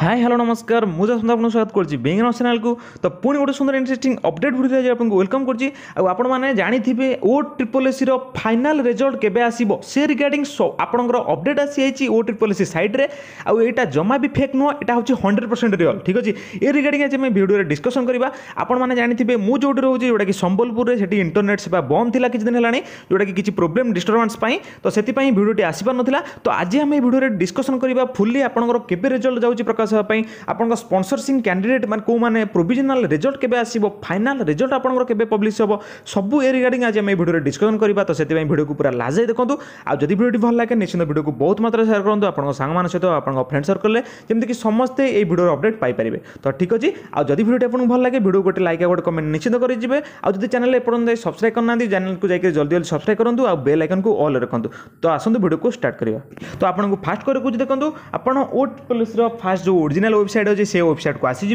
high hello ନମସ୍କାର ମୁଁ ଯାହା ଆପଣଙ୍କୁ ସ୍ୱାଗତ କରୁଛି ବେଙ୍ଗନ ଚ୍ୟାନେଲକୁ ତ ପୁଣି ଗୋଟେ ସୁନ୍ଦର ଇଣ୍ଟରେଷ୍ଟିଂ ଅପଡେଟ୍ ଭିଡ଼ିଓ ଆଜି ଆପଣଙ୍କୁ ୱେଲକମ୍ କରୁଛି ଆଉ ଆପଣମାନେ ଜାଣିଥିବେ ଓ ଟ୍ରିପଲ୍ ଏସ୍ସିର ଫାଇନାଲ୍ ରେଜଲ୍ଟ କେବେ ଆସିବ ସେ ରିଗାର୍ଡିଂ ଆପଣଙ୍କର ଅପଡେଟ୍ ଆସିଯାଇଛି ଓ ଟ୍ରିପଲ୍ ଏସ୍ସି ସାଇଟ୍ରେ ଆଉ ଏଇଟା ଜମା ବି ଫେକ୍ ନୁହଁ ଏଇଟା ହେଉଛି ହଣ୍ଡ୍ରେଡ଼ ପରସେଣ୍ଟ ରିଅଲ୍ ଠିକ୍ ଅଛି ଏ ରିଗାର୍ଡିଂ ଆଜି ଆମେ ଭିଡ଼ିଓରେ ଡିସ୍କସନ୍ କରିବା ଆପଣମାନେ ଜାଣିଥିବେ ମୁଁ ଯେଉଁଠି ରହୁଛି ଯେଉଁଟାକି ସମ୍ବଲପୁରରେ ସେଠି ଇଣ୍ଟରନେଟ୍ ସେବା ବନ୍ଦ ଥିଲା କିଛି ଦିନ ହେଲାଣି ଯେଉଁଟାକି କିଛି ପ୍ରୋବ୍ଲେମ୍ ଡିଷ୍ଟର୍ବାନ୍ସ ପାଇଁ ତ ସେଥିପାଇଁ ଭିଡ଼ିଓଟି ଆସିପାରୁନଥିଲା ତ ଆଜି ଆମେ ଏ ଭିଡ଼ିଓରେ ଡିସ୍କସନ୍ କରିବା ଫୁଲି ଆପଣଙ୍କର କେବେ ରେଜଲ୍ଟ ଯାଉଛି ପ୍ରକାଶ প্রকাশ হওয়া পাই আপনার স্পন্সর সিং ক্যান্ডিডেট মানে কেউমানে প্রোভিজনাল রেজল্ট কেবে আসব ফাইনাল রেজল্ট আপনার কেবে পব্লিশ হব সবু এ রিগার্ডিং আজ আমি এই ভিডিওরে ডিসকসন করা তো সেই ভিডিওকে পুরা লাজাই দেখুন আর যদি ভিডিওটি ভাল লাগে নিশ্চিত ভিডিওকে বহুত মাত্রায় সেয়ার করুন আপনার সাংমান সহ আপনার ফ্রেন্ড সর্কলে যেমিকি সমস্তে এই ভিডিওর অপডেট পাইপারে তো ঠিক আছে আর যদি ভিডিওটি আপনার ভাল লাগে ভিডিও গোটে লাইক গোটে কমেন্ট নিশ্চিত করে যাবে আর যদি চ্যানেল এপর্যন্ত সবসক্রাইব করনা চ্যানেলকে যাই জলদি জলদি সবসক্রাইব করুন আর বেল আইকনকে অল রাখুন তো আসুন ভিডিওকে স্টার্ট করা তো আপনার ফার্স্ট করে দেখুন আপনার ওট পুলিশর ফার্স্ট যে ओरिजिनल वेबसाइट अच्छे से वेबसाइट को आसीज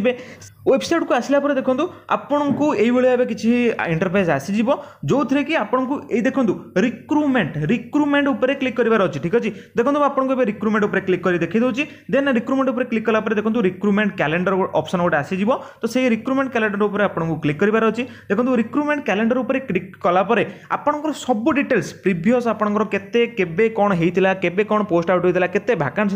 वेबसाइट को आसला देखो आपन को भाव कि इंटरफेस आसीज जो थे कि आपन ये देखो रिक्रुटमेंट रिक्रुटमेंट उपर क्लिक करार अच्छे ठीक अच्छे देखो आप रिक्रुटमेंट उपर क्लिक कर देखे देन रिक्रुटमेंट उपर क्लिक कला देखो रिक्रुटमेंट कैलेंडर अप्सन गोटे आसीज तो से रिक्रुटमेंट कैलेंडर उपर आपको क्लिक करार अच्छे देखो रिक्रुटमेंट कैलेंडर उपर क्लिक कलापर आपर सब डिटेल्स प्रिभस आपत के कौन होता केोस्ट आउट होता केकान्स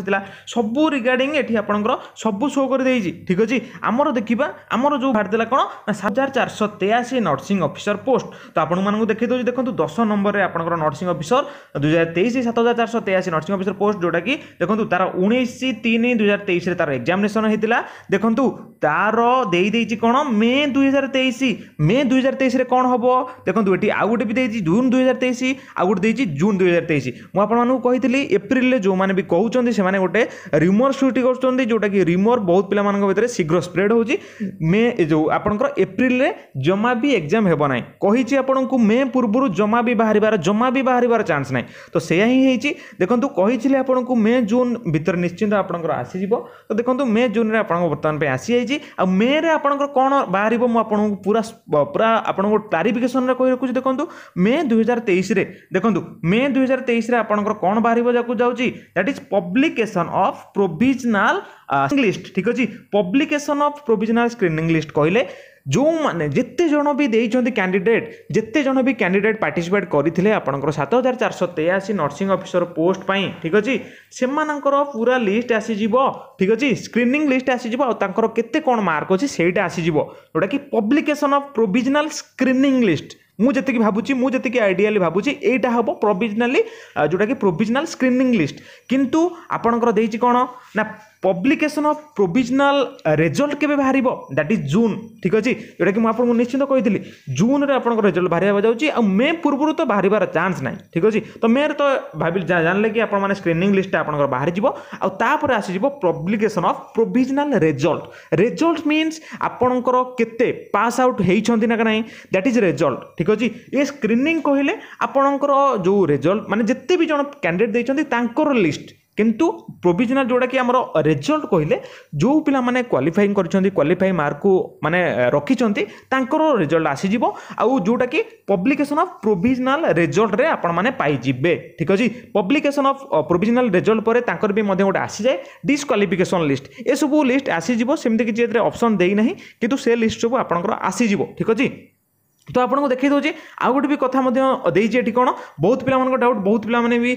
सब रिगार्ड ये आपको ଆପଣଙ୍କର ସବୁ ସୋ କରିଦେଇଛି ଠିକ୍ ଅଛି ଆମର ଦେଖିବା ଆମର ଯେଉଁ ବାହାରିଥିଲା କ'ଣ ସାତ ହଜାର ଚାରିଶହ ତେୟାଅଶୀ ନର୍ସିଂ ଅଫିସର ପୋଷ୍ଟ ତ ଆପଣମାନଙ୍କୁ ଦେଖେଇ ଦେଉଛି ଦେଖନ୍ତୁ ଦଶ ନମ୍ବରରେ ଆପଣଙ୍କର ନର୍ସିଂ ଅଫିସର ଦୁଇ ହଜାର ତେଇଶ ସାତ ହଜାର ଚାରିଶହ ତେୟାଅଶୀ ନର୍ସିଂ ଅଫିସର ପୋଷ୍ଟ ଯେଉଁଟାକି ଦେଖନ୍ତୁ ତାର ଉଣେଇଶ ତିନି ଦୁଇ ହଜାର ତେଇଶରେ ତାର ଏକ୍ଜାମିନେସନ୍ ହେଇଥିଲା ଦେଖନ୍ତୁ ତାର ଦେଇଦେଇଛି କ'ଣ ମେ ଦୁଇ ହଜାର ତେଇଶ ମେ ଦୁଇ ହଜାର ତେଇଶରେ କ'ଣ ହେବ ଦେଖନ୍ତୁ ଏଠି ଆଉ ଗୋଟେ ବି ଦେଇଛି ଜୁନ୍ ଦୁଇ ହଜାର ତେଇଶ ଆଉ ଗୋଟେ ଦେଇଛି ଜୁନ୍ ଦୁଇ ହଜାର ତେଇଶ ମୁଁ ଆପଣମାନଙ୍କୁ କହିଥିଲି ଏପ୍ରିଲରେ ଯେଉଁମାନେ ବି କହୁଛନ୍ତି ସେମାନେ ଗୋଟେ ରିମର୍ସ ସୃଷ୍ଟି କରୁଛନ୍ତି जोटा कि रिमोर बहुत पे पिलाने शीघ्र स्प्रेड हो मे जो आपंकर एप्रिल जमा भी एक्जाम होना कही आपको मे पूर्व जमा भी बाहर जमा भी बाहर चान्स ना तो ही देखो कही आपको मे जून भितर निश्चिंत आप आसीज तो देखो मे जून में आपं बर्तमान आसी जाइए आ मे आपंकर कौन बाहर मुझे पूरा पूरा आपको क्लारिफिकेसन में कही देखो मे दुईार तेईस देखो मे दुईार तेईस आपंकर कौन बाहर जाऊँगी that is publication of provisional list ঠিক অছি publication of provisional screening list কহিলে ଯେଉଁମାନେ ଯେତେ ଜଣ ବି ଦେଇଛନ୍ତି କ୍ୟାଣ୍ଡିଡେଟ୍ ଯେତେ ଜଣ ବି କ୍ୟାଣ୍ଡିଡେଟ୍ ପାର୍ଟିସିପେଟ୍ କରିଥିଲେ ଆପଣଙ୍କର ସାତ ହଜାର ଚାରିଶହ ତେୟାଅଶୀ ନର୍ସିଂ ଅଫିସର ପୋଷ୍ଟ ପାଇଁ ଠିକ୍ ଅଛି ସେମାନଙ୍କର ପୁରା ଲିଷ୍ଟ ଆସିଯିବ ଠିକ୍ ଅଛି ସ୍କ୍ରିନିଂ ଲିଷ୍ଟ ଆସିଯିବ ଆଉ ତାଙ୍କର କେତେ କ'ଣ ମାର୍କ ଅଛି ସେଇଟା ଆସିଯିବ ଯେଉଁଟାକି publication of provisional screening list ମୁଁ ଯେତିକି ଭାବୁଛି ମୁଁ ଯେତିକି ଆଇଡ଼ିଆଲି ଭାବୁଛି ଏଇଟା ହେବ ପ୍ରୋଭିଜନାଲି ଯେଉଁଟାକି ପ୍ରୋଭିଜନାଲ୍ ସ୍କ୍ରିନିଂ ଲିଷ୍ଟ କିନ୍ତୁ ଆପଣଙ୍କର ଦେଇଛି କ'ଣ ନା ପବ୍ଲିକେସନ୍ ଅଫ୍ ପ୍ରୋଭିଜନାଲ୍ ରେଜଲ୍ଟ କେବେ ବାହାରିବ ଦ୍ୟାଟ୍ ଇଜ୍ ଜୁନ୍ ଠିକ୍ ଅଛି ଯେଉଁଟାକି ମୁଁ ଆପଣଙ୍କୁ ନିଶ୍ଚିନ୍ତ କହିଥିଲି ଜୁନ୍ରେ ଆପଣଙ୍କ ରେଜଲ୍ଟ ବାହାରିବାକୁ ଯାଉଛି ଆଉ ମେ ପୂର୍ବରୁ ତ ବାହାରିବାର ଚାନ୍ସ ନାହିଁ ଠିକ୍ ଅଛି ତ ମେରେ ତ ଭାବିଲି ଜାଣିଲେ କି ଆପଣମାନେ ସ୍କ୍ରିନିଂ ଲିଷ୍ଟଟା ଆପଣଙ୍କର ବାହାରିଯିବ ଆଉ ତାପରେ ଆସିଯିବ publication of provisional result result means ଆପଣଙ୍କର କେତେ ପାସ୍ ଆଉଟ୍ ହେଇଛନ୍ତି ନା ନାହିଁ ଦ୍ୟାଟ୍ ଇଜ୍ ରେଜଲ୍ଟ ଠିକ୍ ଅଛି ଏ ସ୍କ୍ରିନିଂ କହିଲେ ଆପଣଙ୍କର ଯେଉଁ ରେଜଲ୍ଟ ମାନେ ଯେତେ ବି ଜଣ କ୍ୟାଣ୍ଡିଡେଟ୍ ଦେଇଛନ୍ତି ତାଙ୍କର ଲିଷ୍ଟ କିନ୍ତୁ ପ୍ରୋଭିଜନାଲ୍ ଯେଉଁଟାକି ଆମର ରେଜଲ୍ଟ କହିଲେ ଯେଉଁ ପିଲାମାନେ କ୍ୱାଲିଫାଇଂ କରିଛନ୍ତି କ୍ୱାଲିଫାଇ ମାର୍କକୁ ମାନେ ରଖିଛନ୍ତି ତାଙ୍କର ରେଜଲ୍ଟ ଆସିଯିବ ଆଉ ଯେଉଁଟାକି ପବ୍ଲିକେସନ୍ ଅଫ୍ ପ୍ରୋଭିଜନାଲ୍ ରେଜଲ୍ଟରେ ଆପଣମାନେ ପାଇଯିବେ ଠିକ୍ ଅଛି ପବ୍ଲିକେସନ୍ ଅଫ୍ ପ୍ରୋଭିଜନାଲ୍ ରେଜଲ୍ଟ ପରେ ତାଙ୍କର ବି ମଧ୍ୟ ଗୋଟେ ଆସିଯାଏ ଡିସ୍କ୍ୱାଲିଫିକେସନ୍ ଲିଷ୍ଟ ଏସବୁ ଲିଷ୍ଟ ଆସିଯିବ ସେମିତି କିଛି ଏଥିରେ ଅପସନ୍ ଦେଇନାହିଁ କିନ୍ତୁ ସେ ଲିଷ୍ଟ ସବୁ ଆପଣଙ୍କର ଆସିଯିବ ଠିକ୍ ଅଛି ତ ଆପଣଙ୍କୁ ଦେଖାଇ ଦେଉଛି ଆଉ ଗୋଟେ ବି କଥା ମଧ୍ୟ ଦେଇଛି ଏଠି କ'ଣ ବହୁତ ପିଲାମାନଙ୍କ ଡାଉଟ୍ ବହୁତ ପିଲାମାନେ ବି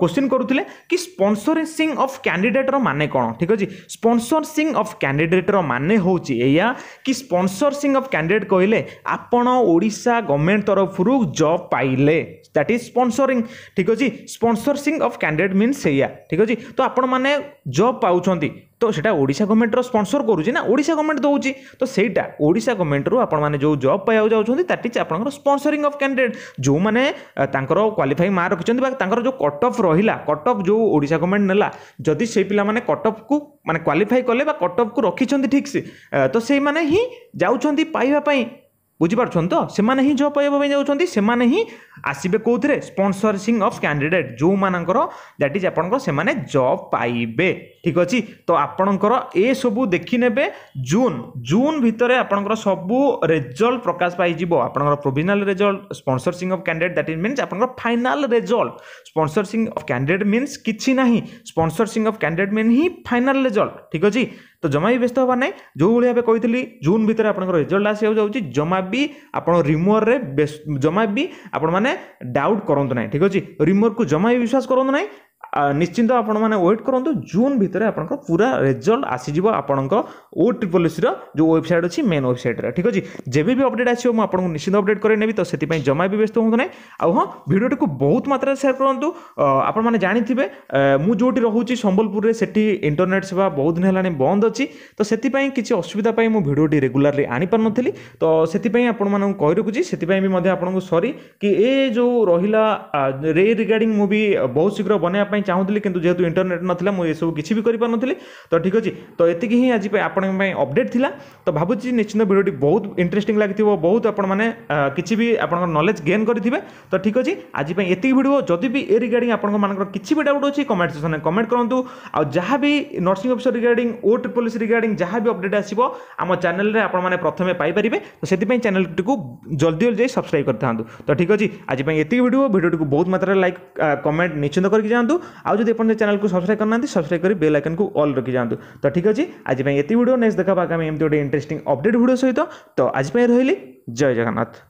କୋଶ୍ଚିନ୍ କରୁଥିଲେ କି ସ୍ପନ୍ସରିଂ ଅଫ୍ କ୍ୟାଣ୍ଡିଡେଟ୍ର ମାନେ କ'ଣ ଠିକ୍ ଅଛି ସ୍ପନ୍ସରିଂ ଅଫ୍ କ୍ୟାଣ୍ଡିଡେଟ୍ର ମାନେ ହେଉଛି ଏଇଆ କି ସ୍ପନ୍ସରିଂ ଅଫ୍ କ୍ୟାଣ୍ଡିଡେଟ୍ କହିଲେ ଆପଣ ଓଡ଼ିଶା ଗଭର୍ଣ୍ଣମେଣ୍ଟ ତରଫରୁ ଜବ୍ ପାଇଲେ ଦ୍ୟାଟ୍ ଇଜ୍ ସ୍ପନ୍ସରିଂ ଠିକ୍ ଅଛି ସ୍ପନ୍ସରିଂ ଅଫ୍ କ୍ୟାଣ୍ଡିଡେଟ୍ ମିନ୍ସ ସେଇଆ ଠିକ୍ ଅଛି ତ ଆପଣମାନେ ଜବ୍ ପାଉଛନ୍ତି তো সেটা ওড়িশা গভর্নমেন্টর স্পন্সর করুছি না ওড়িশা গভর্নমেন্ট দেଉଛି তো সেইটা ওড়িশা গভর্ନମେଣ୍ଟରୁ ଆପଣମାନେ ଯେଉଁ ଜବ୍ ପାଇବାକୁ ଯାଉଛନ୍ତି ତାଟି ଆପଣଙ୍କର ସ୍ପନ୍ସରିଂ ଅଫ୍ କ୍ୟାଣ୍ଡିଡେଟ୍ ଯେଉଁମାନେ ତାଙ୍କର କ୍ୱାଲିଫାଇ ମାର୍କ ରଖିଛନ୍ତି ବା ତାଙ୍କର ଯେଉଁ କଟ୍ ଅଫ୍ ରହିଲା କଟ୍ ଅଫ୍ ଯେଉଁ ଓଡ଼ିଶା ଗଭର୍ଣ୍ଣମେଣ୍ଟ ନେଲା ଯଦି ସେଇ ପିଲାମାନେ କଟ୍ ଅଫ୍କୁ ମାନେ କ୍ୱାଲିଫାଇ କଲେ ବା କଟ୍ ଅଫ୍କୁ ରଖିଛନ୍ତି ଠିକ୍ସେ ତ ସେଇମାନେ ହିଁ ଯାଉଛନ୍ତି ପାଇବା ପାଇଁ ବୁଝିପାରୁଛନ୍ତି ତ ସେମାନେ ହିଁ ଜବ୍ ପାଇବା ପାଇଁ ଯାଉଛନ୍ତି ସେମାନେ ହିଁ ଆସିବେ କେଉଁଥିରେ ସ୍ପନ୍ସରିଂ ଅଫ୍ କ୍ୟାଣ୍ଡିଡେଟ୍ ଯେଉଁମାନଙ୍କର ଦ୍ୟାଟ୍ ଇଜ୍ ଆପଣଙ୍କର ସେମାନେ ଜବ୍ ପାଇବେ ঠিক ଅଛି ତ ଆପଣଙ୍କର ଏସବୁ ଦେଖିନେବେ ଜୁନ୍ ଜୁନ୍ ଭିତରେ ଆପଣଙ୍କର ସବୁ ରେଜଲ୍ଟ ପ୍ରକାଶ ପାଇଯିବ ଆପଣଙ୍କର provisional result sponsoring of candidate that it means ଆପଣଙ୍କର final result sponsoring of candidate means କିଛି ନାହିଁ ସ୍ପନ୍ସରସିଂ ଅଫ୍ କ୍ୟାଣ୍ଡିଡେଟ୍ ମିନ୍ ହିଁ ଫାଇନାଲ୍ ରେଜଲ୍ଟ ଠିକ୍ ଅଛି ତ ଜମା ବି ବ୍ୟସ୍ତ ହେବାର ନାହିଁ ଯେଉଁଭଳି ଭାବେ କହିଥିଲି ଜୁନ୍ ଭିତରେ ଆପଣଙ୍କର ରେଜଲ୍ଟ ଆସିବାକୁ ଯାଉଛି ଜମା ବି ଆପଣ ରିମୋରରେ ଜମା ବି ଆପଣମାନେ ଡାଉଟ୍ କରନ୍ତୁ ନାହିଁ ଠିକ୍ ଅଛି ରିମୋରକୁ ଜମା ବି ବିଶ୍ୱାସ କରନ୍ତୁ ନାହିଁ ନିଶ୍ଚିନ୍ତ ଆପଣମାନେ ୱେଟ୍ କରନ୍ତୁ ଜୁନ୍ ଭିତରେ ଆପଣଙ୍କ ପୁରା ରେଜଲ୍ଟ ଆସିଯିବ ଆପଣଙ୍କ ଓ ଟ୍ରିପଲିସିର ଯେଉଁ ୱେବସାଇଟ୍ ଅଛି ମେନ୍ ୱେବସାଇଟ୍ରେ ଠିକ୍ ଅଛି ଯେବେ ବି ଅପଡ଼େଟ୍ ଆସିବ ମୁଁ ଆପଣଙ୍କୁ ନିଶ୍ଚିନ୍ତ ଅପଡ଼େଟ୍ କରାଇ ନେବି ତ ସେଥିପାଇଁ ଜମା ବି ବ୍ୟସ୍ତ ହୁଅନ୍ତୁ ନାହିଁ ଆଉ ହଁ ଭିଡ଼ିଓଟିକୁ ବହୁତ ମାତ୍ରାରେ ସେୟାର କରନ୍ତୁ ଆପଣମାନେ ଜାଣିଥିବେ ମୁଁ ଯେଉଁଠି ରହୁଛି ସମ୍ବଲପୁରରେ ସେଠି ଇଣ୍ଟରନେଟ୍ ସେବା ବହୁତ ଦିନ ହେଲାଣି ବନ୍ଦ ଅଛି ତ ସେଥିପାଇଁ କିଛି ଅସୁବିଧା ପାଇଁ ମୁଁ ଭିଡ଼ିଓଟି ରେଗୁଲାରଲି ଆଣିପାରୁନଥିଲି ତ ସେଥିପାଇଁ ଆପଣମାନଙ୍କୁ କହି ରଖୁଛି ସେଥିପାଇଁ ବି ମଧ୍ୟ ଆପଣଙ୍କୁ ସରି କି ଏ ଯେଉଁ ରହିଲା ରେ ରିଗାର୍ଡ଼ିଂ ମୁଁ ବି ବହୁତ ଶୀଘ୍ର ବନେଇବା ପାଇଁ ଚାହୁଁଥିଲି କିନ୍ତୁ ଯେହେତୁ ଇଣ୍ଟରନେଟ୍ ନଥିଲା ମୁଁ ଏସବୁ କିଛି ବି କରିପାରୁନଥିଲି ତ ଠିକ୍ ଅଛି ତ ଏତିକି ହିଁ ଆଜି ପାଇଁ ଆପଣଙ୍କ ପାଇଁ ଅପଡ଼େଟ୍ ଥିଲା ତ ଭାବୁଛି ନିଶ୍ଚିନ୍ତ ଭିଡ଼ିଓଟି ବହୁତ ଇଣ୍ଟରେଷ୍ଟିଂ ଲାଗିଥିବ ବହୁତ ଆପଣମାନେ କିଛି ବି ଆପଣଙ୍କ ନଲେଜ୍ ଗେନ୍ କରିଥିବେ ତ ଠିକ୍ ଅଛି ଆଜି ପାଇଁ ଏତିକି ଭିଡ଼ିଓ ଯଦି ବି ଏ ରିଗାର୍ଡିଂ ଆପଣଙ୍କମାନଙ୍କର କିଛି ବି ଡାଉଟ୍ ଅଛି କମେଣ୍ଟ ସେକ୍ସନରେ କମେଣ୍ଟ କରନ୍ତୁ ଆଉ ଯାହା ବି nursing officer regarding O triple S regarding ଯାହା ବି ଅପଡ଼େଟ୍ ଆସିବ ଆମ ଚ୍ୟାନେଲରେ ଆପଣମାନେ ପ୍ରଥମେ ପାଇପାରିବେ ତ ସେଥିପାଇଁ ଚ୍ୟାନେଲଟିକୁ ଜଲ୍ଦି ଜଲ୍ଦି ଯାଇ ସବସ୍କ୍ରାଇବ୍ କରିଥାନ୍ତୁ ତ ଠିକ୍ ଅଛି ଆଜି ପାଇଁ ଏତିକି ଭିଡ଼ିଓ ଭିଡ଼ିଓଟିକୁ ବହୁତ ମାତ୍ରାରେ ଲାଇକ୍ କମେଣ୍ଟ ନିଶ୍ଚିନ୍ତ କରିକି ଯାଆନ୍ତୁ ᱟᱨ જોᱫᱤ આપણ ᱪᱮᱱᱮᱞ ᱠᱚ ᱥᱟᱵᱥᱠᱨᱟᱭᱤᱵ ᱠᱟᱱᱟ ᱥᱟᱵᱥᱠᱨᱟᱭᱤᱵ ᱠᱟᱹᱨᱤ ᱵᱮᱞ ᱟᱭᱠᱚᱱ ᱠᱚ ᱚᱞ ᱨᱟᱠᱤ ᱡᱟᱱᱛᱩ ᱛᱚ ᱴᱷᱤᱠ ᱦᱟᱡᱤ ᱟᱡ ᱯᱮ ᱮᱛᱤ ᱵᱤᱰᱤᱭᱚ ᱱᱮᱠᱥᱴ ᱫᱮᱠᱷᱟᱣ ᱵᱟᱜᱟ ᱟᱢ ᱮᱢᱛᱚ ᱚᱴᱮ ᱤᱱᱴᱨᱮᱥᱴᱤᱝ ᱟᱯᱰᱮᱴ ᱵᱤᱰᱤᱭᱚ ᱥᱚᱦᱤᱛᱚ ᱛᱚ ᱟᱡ ᱯᱮ ᱨᱦᱤᱞᱤ ᱡᱚᱭ ᱡᱜᱟᱱᱟᱛ